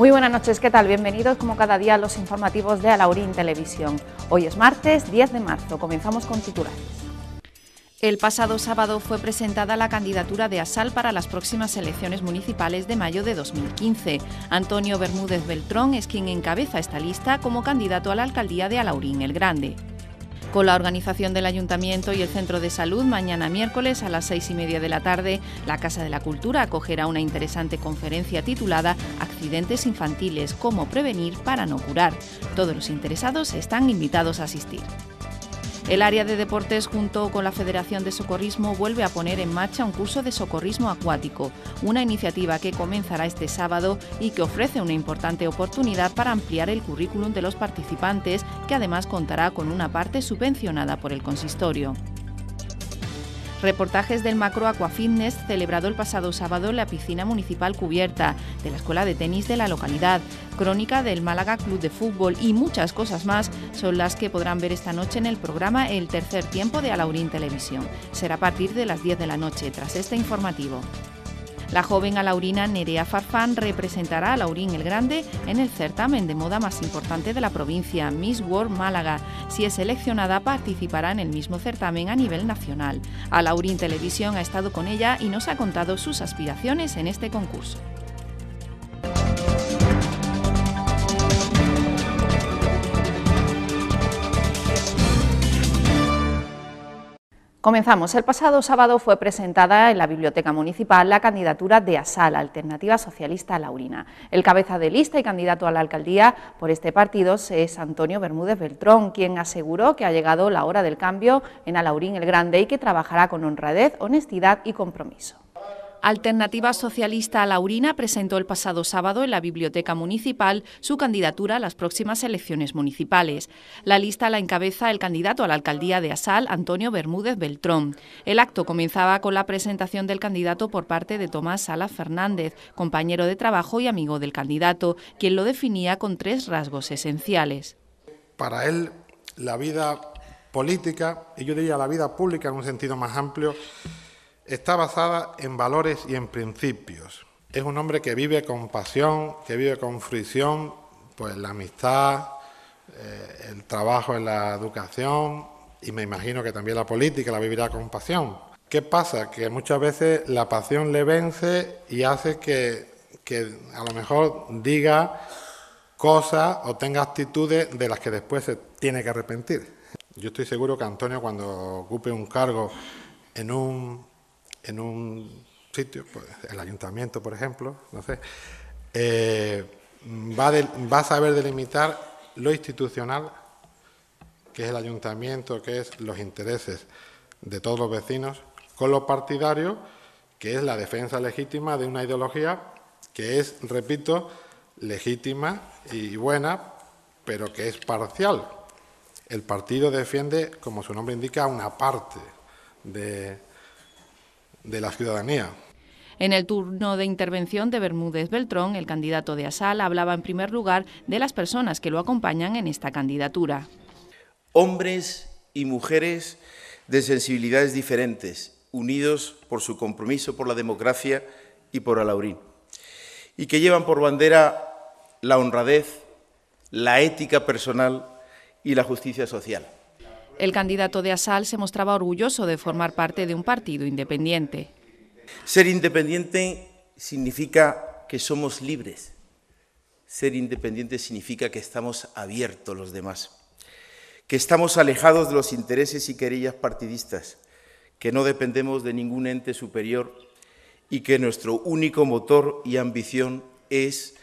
Muy buenas noches, ¿qué tal? Bienvenidos como cada día a los informativos de Alaurín Televisión. Hoy es martes 10 de marzo, comenzamos con titulares. El pasado sábado fue presentada la candidatura de Asal para las próximas elecciones municipales de mayo de 2015. Antonio Bermúdez Beltrón es quien encabeza esta lista como candidato a la alcaldía de Alaurín el Grande con la organización del Ayuntamiento y el Centro de Salud. Mañana miércoles a las seis y media de la tarde, la Casa de la Cultura acogerá una interesante conferencia titulada Accidentes infantiles, cómo prevenir para no curar. Todos los interesados están invitados a asistir. El área de deportes junto con la Federación de Socorrismo vuelve a poner en marcha un curso de socorrismo acuático, una iniciativa que comenzará este sábado y que ofrece una importante oportunidad para ampliar el currículum de los participantes, que además contará con una parte subvencionada por el consistorio. Reportajes del Macro Aquafitness celebrado el pasado sábado en la piscina municipal cubierta, de la escuela de tenis de la localidad, crónica del Málaga Club de Fútbol y muchas cosas más son las que podrán ver esta noche en el programa El Tercer Tiempo de Alaurín Televisión. Será a partir de las 10 de la noche, tras este informativo. La joven alaurina Nerea Farfán representará a Laurín el Grande en el certamen de moda más importante de la provincia, Miss World Málaga. Si es seleccionada, participará en el mismo certamen a nivel nacional. Laurín Televisión ha estado con ella y nos ha contado sus aspiraciones en este concurso. Comenzamos. El pasado sábado fue presentada en la Biblioteca Municipal la candidatura de ASAL, Alternativa Socialista Laurina. El cabeza de lista y candidato a la alcaldía por este partido es Antonio Bermúdez Beltrón, quien aseguró que ha llegado la hora del cambio en Alaurín el Grande y que trabajará con honradez, honestidad y compromiso. Alternativa Socialista a presentó el pasado sábado en la Biblioteca Municipal su candidatura a las próximas elecciones municipales. La lista la encabeza el candidato a la alcaldía de Asal, Antonio Bermúdez Beltrón. El acto comenzaba con la presentación del candidato por parte de Tomás Sala Fernández, compañero de trabajo y amigo del candidato, quien lo definía con tres rasgos esenciales. Para él, la vida política, y yo diría la vida pública en un sentido más amplio, Está basada en valores y en principios. Es un hombre que vive con pasión, que vive con fricción, pues la amistad, eh, el trabajo en la educación y me imagino que también la política la vivirá con pasión. ¿Qué pasa? Que muchas veces la pasión le vence y hace que, que a lo mejor diga cosas o tenga actitudes de las que después se tiene que arrepentir. Yo estoy seguro que Antonio cuando ocupe un cargo en un en un sitio, pues, el ayuntamiento, por ejemplo, no sé, eh, va, va a saber delimitar lo institucional, que es el ayuntamiento, que es los intereses de todos los vecinos, con lo partidario, que es la defensa legítima de una ideología que es, repito, legítima y buena, pero que es parcial. El partido defiende, como su nombre indica, una parte de, de la ciudadanía. En el turno de intervención de Bermúdez Beltrón, el candidato de Asal hablaba en primer lugar de las personas que lo acompañan en esta candidatura. Hombres y mujeres de sensibilidades diferentes, unidos por su compromiso por la democracia y por Alaurín, y que llevan por bandera la honradez, la ética personal y la justicia social. El candidato de Asal se mostraba orgulloso de formar parte de un partido independiente. Ser independiente significa que somos libres. Ser independiente significa que estamos abiertos los demás, que estamos alejados de los intereses y querellas partidistas, que no dependemos de ningún ente superior y que nuestro único motor y ambición es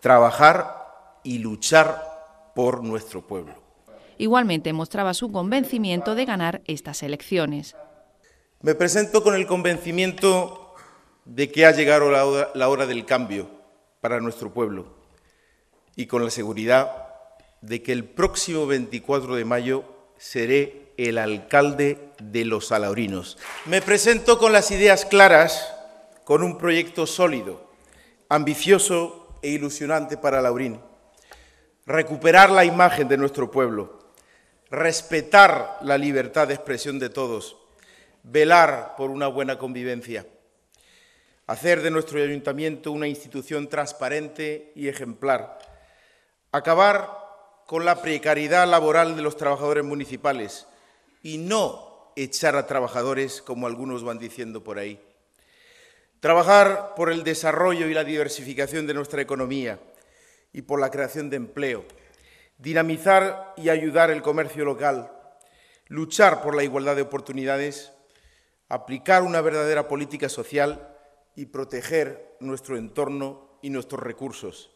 trabajar y luchar por nuestro pueblo. Igualmente mostraba su convencimiento de ganar estas elecciones. Me presento con el convencimiento de que ha llegado la hora, del cambio para nuestro pueblo y con la seguridad de que el próximo 24 de mayo seré el alcalde de los alaurinos. Me presento con las ideas claras, con un proyecto sólido, ambicioso e ilusionante para Alaurín... Recuperar la imagen de nuestro pueblo, respetar la libertad de expresión de todos, velar por una buena convivencia, hacer de nuestro ayuntamiento una institución transparente y ejemplar, acabar con la precariedad laboral de los trabajadores municipales y no echar a trabajadores como algunos van diciendo por ahí. Trabajar por el desarrollo y la diversificación de nuestra economía y por la creación de empleo dinamizar y ayudar el comercio local, luchar por la igualdad de oportunidades, aplicar una verdadera política social y proteger nuestro entorno y nuestros recursos.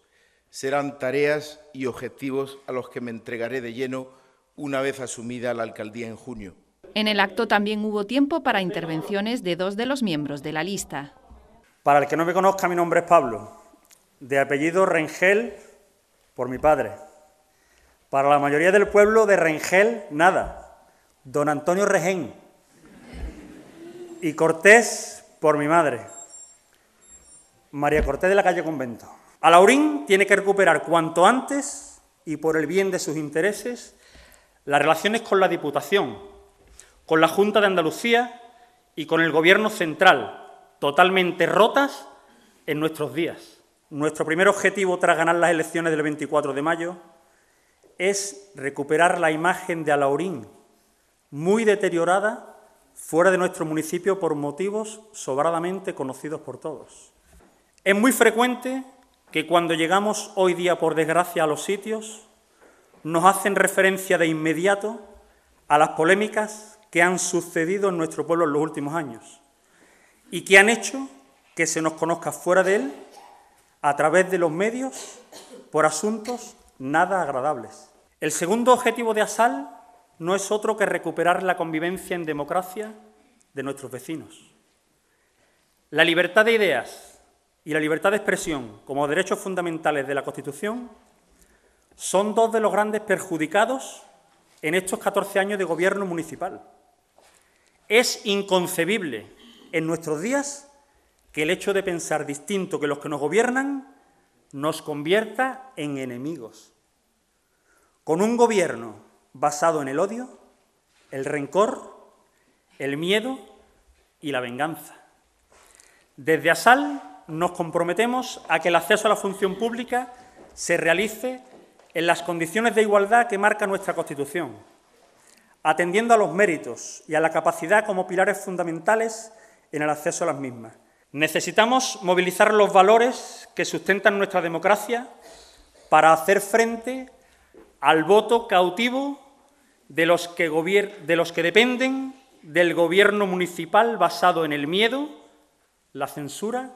Serán tareas y objetivos a los que me entregaré de lleno una vez asumida la alcaldía en junio. En el acto también hubo tiempo para intervenciones de dos de los miembros de la lista. Para el que no me conozca, mi nombre es Pablo, de apellido Rengel por mi padre. Para la mayoría del pueblo de Rengel, nada. Don Antonio Regén. Y Cortés por mi madre. María Cortés de la calle Convento. A Laurín tiene que recuperar cuanto antes y por el bien de sus intereses las relaciones con la Diputación, con la Junta de Andalucía y con el Gobierno Central, totalmente rotas en nuestros días. Nuestro primer objetivo tras ganar las elecciones del 24 de mayo es recuperar la imagen de Alaurín, muy deteriorada fuera de nuestro municipio por motivos sobradamente conocidos por todos. Es muy frecuente que cuando llegamos hoy día, por desgracia, a los sitios, nos hacen referencia de inmediato a las polémicas que han sucedido en nuestro pueblo en los últimos años y que han hecho que se nos conozca fuera de él a través de los medios por asuntos nada agradables. El segundo objetivo de ASAL no es otro que recuperar la convivencia en democracia de nuestros vecinos. La libertad de ideas y la libertad de expresión como derechos fundamentales de la Constitución son dos de los grandes perjudicados en estos 14 años de gobierno municipal. Es inconcebible en nuestros días que el hecho de pensar distinto que los que nos gobiernan nos convierta en enemigos con un gobierno basado en el odio, el rencor, el miedo y la venganza. Desde ASAL nos comprometemos a que el acceso a la función pública se realice en las condiciones de igualdad que marca nuestra Constitución, atendiendo a los méritos y a la capacidad como pilares fundamentales en el acceso a las mismas. Necesitamos movilizar los valores que sustentan nuestra democracia para hacer frente al voto cautivo de los que, dependen del gobierno municipal basado en el miedo, la censura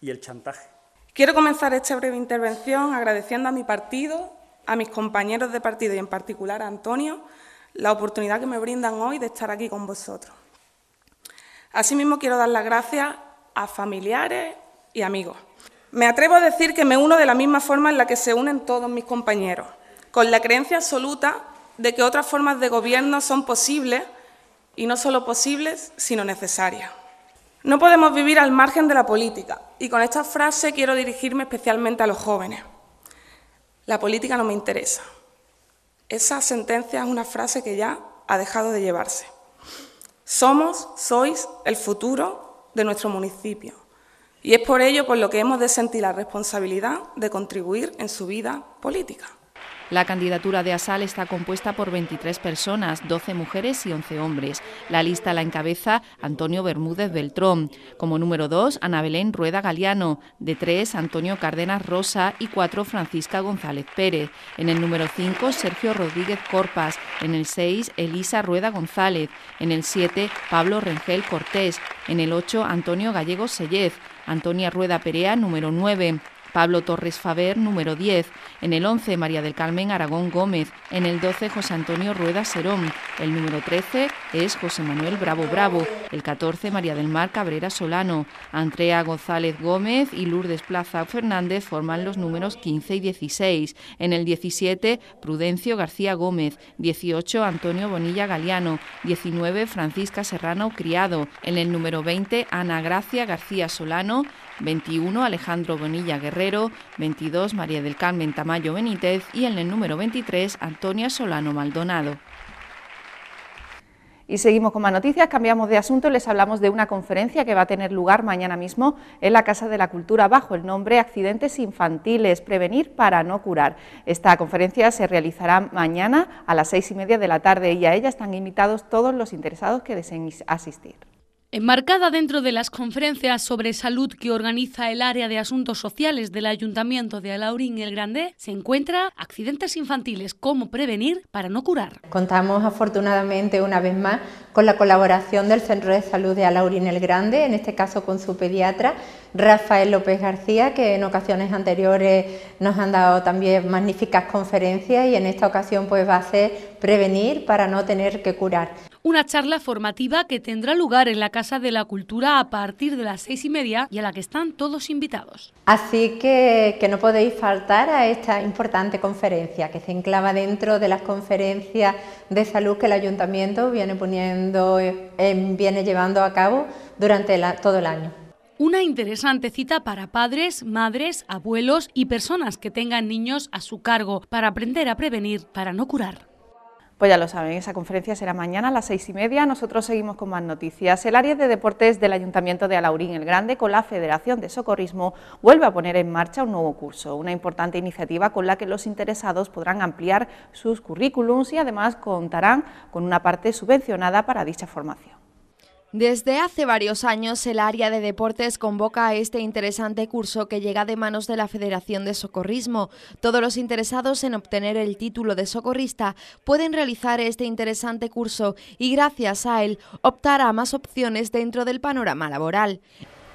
y el chantaje. Quiero comenzar esta breve intervención agradeciendo a mi partido, a mis compañeros de partido y en particular a Antonio, la oportunidad que me brindan hoy de estar aquí con vosotros. Asimismo, quiero dar las gracias a familiares y amigos. Me atrevo a decir que me uno de la misma forma en la que se unen todos mis compañeros, con la creencia absoluta de que otras formas de gobierno son posibles, y no solo posibles, sino necesarias. No podemos vivir al margen de la política, y con esta frase quiero dirigirme especialmente a los jóvenes. La política no me interesa. Esa sentencia es una frase que ya ha dejado de llevarse. Somos, sois el futuro de nuestro municipio. Y es por ello por lo que hemos de sentir la responsabilidad de contribuir en su vida política. La candidatura de Asal está compuesta por 23 personas, 12 mujeres y 11 hombres. La lista la encabeza Antonio Bermúdez Beltrón. Como número 2, Ana Belén Rueda Galeano. De 3, Antonio Cárdenas Rosa. Y 4, Francisca González Pérez. En el número 5, Sergio Rodríguez Corpas. En el 6, Elisa Rueda González. En el 7, Pablo Rengel Cortés. En el 8, Antonio Gallego Sellez. Antonia Rueda Perea, número 9. Pablo Torres Faber, número 10. En el 11, María del Carmen Aragón Gómez. En el 12, José Antonio Rueda Serón. El número 13 es José Manuel Bravo Bravo. El 14, María del Mar Cabrera Solano. Andrea González Gómez y Lourdes Plaza Fernández forman los números 15 y 16. En el 17, Prudencio García Gómez. 18, Antonio Bonilla Galeano. 19, Francisca Serrano Criado. En el número 20, Ana Gracia García Solano 21 Alejandro Bonilla Guerrero, 22 María del Carmen Tamayo Benítez y en el número 23 Antonia Solano Maldonado. Y seguimos con más noticias, cambiamos de asunto les hablamos de una conferencia que va a tener lugar mañana mismo en la Casa de la Cultura bajo el nombre Accidentes Infantiles, Prevenir para no curar. Esta conferencia se realizará mañana a las seis y media de la tarde y a ella están invitados todos los interesados que deseen asistir. Enmarcada dentro de las conferencias sobre salud que organiza el área de asuntos sociales del Ayuntamiento de Alaurín el Grande, se encuentra accidentes infantiles, cómo prevenir para no curar. Contamos afortunadamente una vez más con la colaboración del Centro de Salud de Alaurín el Grande, en este caso con su pediatra Rafael López García, que en ocasiones anteriores nos han dado también magníficas conferencias y en esta ocasión pues va a ser prevenir para no tener que curar una charla formativa que tendrá lugar en la Casa de la Cultura a partir de las seis y media y a la que están todos invitados. Así que, que no podéis faltar a esta importante conferencia que se enclava dentro de las conferencias de salud que el Ayuntamiento viene poniendo, eh, em, viene llevando a cabo durante todo el año. Una interesante cita para padres, madres, abuelos y personas que tengan niños a su cargo para aprender a prevenir para no curar. Pues ya lo saben, esa conferencia será mañana a las seis y media. Nosotros seguimos con más noticias. El área de deportes del Ayuntamiento de Alaurín el Grande con la Federación de Socorrismo vuelve a poner en marcha un nuevo curso, una importante iniciativa con la que los interesados podrán ampliar sus currículums y además contarán con una parte subvencionada para dicha formación. Desde hace varios años el área de deportes convoca a este interesante curso que llega de manos de la Federación de Socorrismo. Todos los interesados en obtener el título de socorrista pueden realizar este interesante curso y gracias a él optar a más opciones dentro del panorama laboral.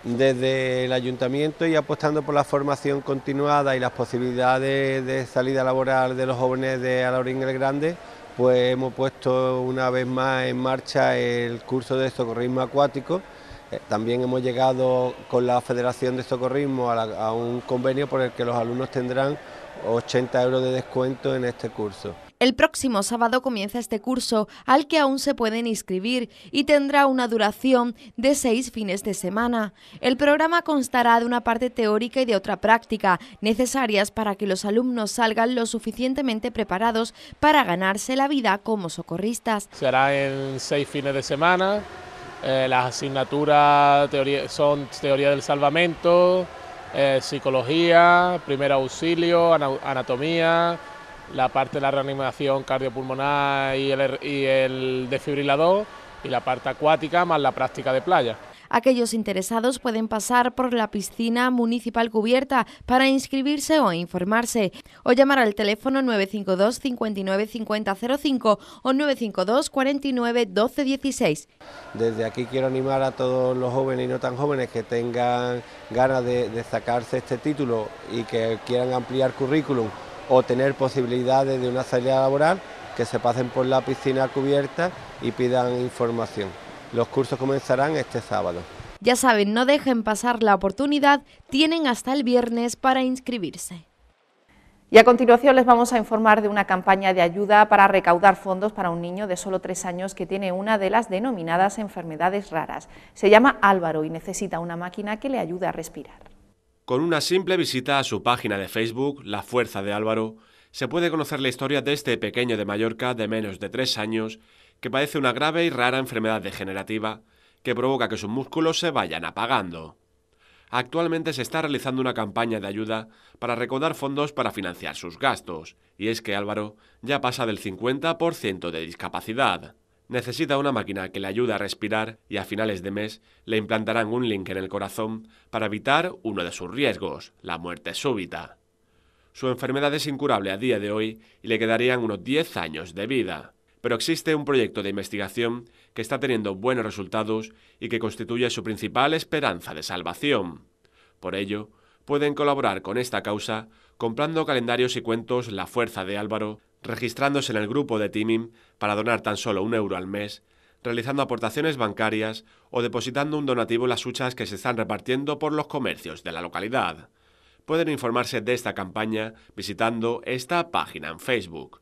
Desde el ayuntamiento y apostando por la formación continuada y las posibilidades de salida laboral de los jóvenes de Alorín el Grande, pues hemos puesto una vez más en marcha el curso de socorrismo acuático. Eh, también hemos llegado con la Federación de Socorrismo a, a un convenio por el que los alumnos tendrán 80 euros de descuento en este curso. El próximo sábado comienza este curso al que aún se pueden inscribir y tendrá una duración de seis fines de semana. El programa constará de una parte teórica y de otra práctica, necesarias para que los alumnos salgan lo suficientemente preparados para ganarse la vida como socorristas. Será en seis fines de semana. Eh, las asignaturas son teoría del salvamento, eh, psicología, primer auxilio, anatomía la parte de la reanimación cardiopulmonar er, y el, desfibrilador y la parte acuática más la práctica de playa. Aquellos interesados pueden pasar por la piscina municipal cubierta para inscribirse o informarse o llamar al teléfono 952 59 50 o 952 49 1216. Desde aquí quiero animar a todos los jóvenes y no tan jóvenes que tengan ganas de sacarse este título y que quieran ampliar currículum o tener posibilidades de una salida laboral, que se pasen por la piscina cubierta y pidan información. Los cursos comenzarán este sábado. Ya saben, no dejen pasar la oportunidad, tienen hasta el viernes para inscribirse. Y a continuación les vamos a informar de una campaña de ayuda para recaudar fondos para un niño de solo tres años que tiene una de las denominadas enfermedades raras. Se llama Álvaro y necesita una máquina que le ayude a respirar. Con una simple visita a su página de Facebook, La Fuerza de Álvaro, se puede conocer la historia de este pequeño de Mallorca de menos de tres años que padece una grave y rara enfermedad degenerativa que provoca que sus músculos se vayan apagando. Actualmente se está realizando una campaña de ayuda para recaudar fondos para financiar sus gastos, y es que Álvaro ya pasa del 50% de discapacidad necesita una máquina que le ayude a respirar y a finales de mes le implantarán un link en el corazón para evitar uno de sus riesgos, la muerte súbita. Su enfermedad es incurable a día de hoy y le quedarían unos 10 años de vida, pero existe un proyecto de investigación que está teniendo buenos resultados y que constituye su principal esperanza de salvación. Por ello, pueden colaborar con esta causa comprando calendarios y cuentos La Fuerza de Álvaro, registrándose en el grupo de Timim para donar tan solo un euro al mes, realizando aportaciones bancarias o depositando un donativo en las huchas que se están repartiendo por los comercios de la localidad. Pueden informarse de esta campaña visitando esta página en Facebook.